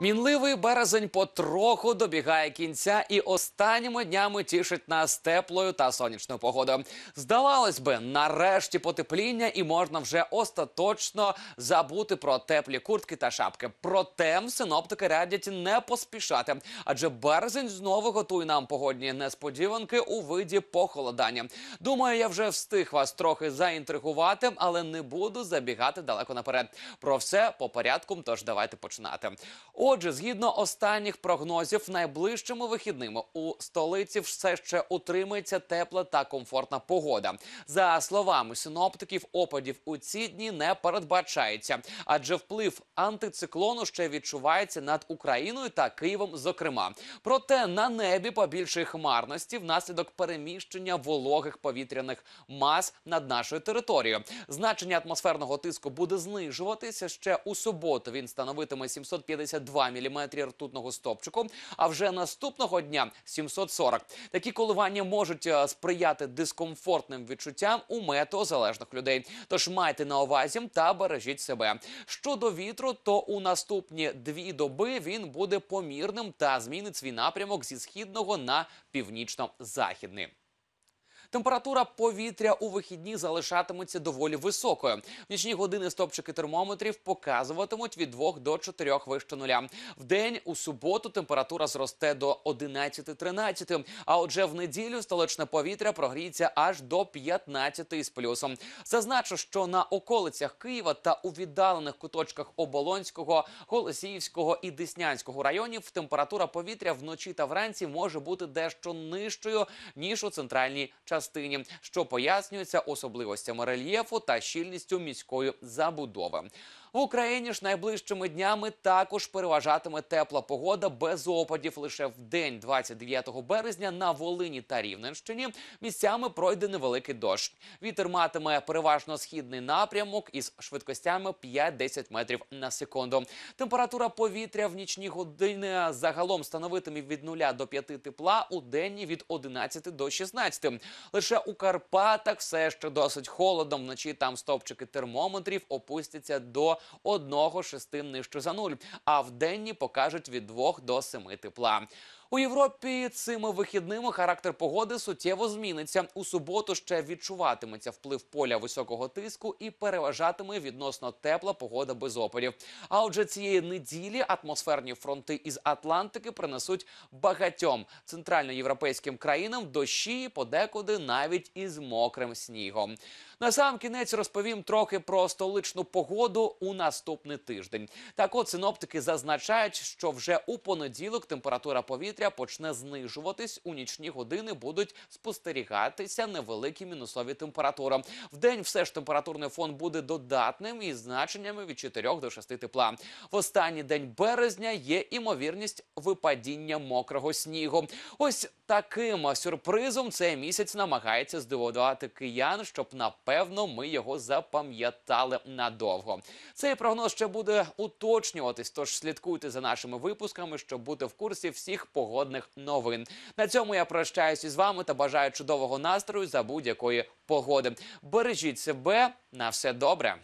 Мінливий березень потроху добігає кінця, і останніми днями тішить нас теплою та сонячною погодою. Здавалось би, нарешті потепління, і можна вже остаточно забути про теплі куртки та шапки. Проте синоптики радять не поспішати, адже березень знову готує нам погодні несподіванки у виді похолодання. Думаю, я вже встиг вас трохи заінтригувати, але не буду забігати далеко наперед. Про все по порядку, тож давайте починати. Отже, згідно останніх прогнозів, найближчими вихідними у столиці все ще утримується тепла та комфортна погода. За словами синоптиків, опадів у ці дні не передбачається, адже вплив антициклону ще відчувається над Україною та Києвом. Зокрема, проте на небі побільше хмарності внаслідок переміщення вологих повітряних мас над нашою територією. Значення атмосферного тиску буде знижуватися ще у суботу. Він становитиме 752 2 мм ртутного стопчику. А вже наступного дня 740. Такі коливання можуть е, сприяти дискомфортним відчуттям у метеозалежних людей. Тож майте на увазі та бережіть себе. Щодо вітру, то у наступні дві доби він буде помірним та змінить свій напрямок зі східного на північно-західний. Температура повітря у вихідні залишатиметься доволі високою. В нічні години стопчики термометрів показуватимуть від 2 до 4 вище нуля. В день у суботу температура зросте до 11-13, А отже, в неділю столичне повітря прогріється аж до 15 з плюсом. Зазначу, що на околицях Києва та у віддалених куточках Оболонського, Голосіївського і Деснянського районів температура повітря вночі та вранці може бути дещо нижчою ніж у центральній частині частині, що пояснюється особливостями рельєфу та щільністю міської забудови. В Україні ж найближчими днями також переважатиме тепла погода без опадів. Лише в день 29 березня на Волині та Рівненщині місцями пройде невеликий дощ. Вітер матиме переважно східний напрямок із швидкостями 5-10 метрів на секунду. Температура повітря в нічні години загалом становитиме від 0 до 5 тепла у денні від 11 до 16. Лише у Карпатах все ще досить холодно. Вночі там стовпчики термометрів опустяться до шести нижче за нуль, а в денні покажуть від 2 до 7 тепла. У Європі цими вихідними характер погоди суттєво зміниться. У суботу ще відчуватиметься вплив поля високого тиску і переважатиме відносно тепла погода без опадів. А отже, цієї неділі атмосферні фронти із Атлантики принесуть багатьом центральноєвропейським країнам дощі, подекуди навіть із мокрим снігом. На сам кінець розповім трохи про столичну погоду у наступний тиждень. Так от синоптики зазначають, що вже у понеділок температура повітря повітря почне знижуватись. У нічні години будуть спостерігатися невеликі мінусові температури. В день все ж температурний фон буде додатним із значеннями від 4 до 6 тепла. В останній день березня є імовірність випадіння мокрого снігу. Ось таким сюрпризом цей місяць намагається здивувати киян, щоб напевно ми його запам'ятали надовго. Цей прогноз ще буде уточнюватись. Тож слідкуйте за нашими випусками, щоб бути в курсі всіх погодних новин. На цьому я прощаюся із вами та бажаю чудового настрою за будь-якої погоди. Бережіть себе на все добре.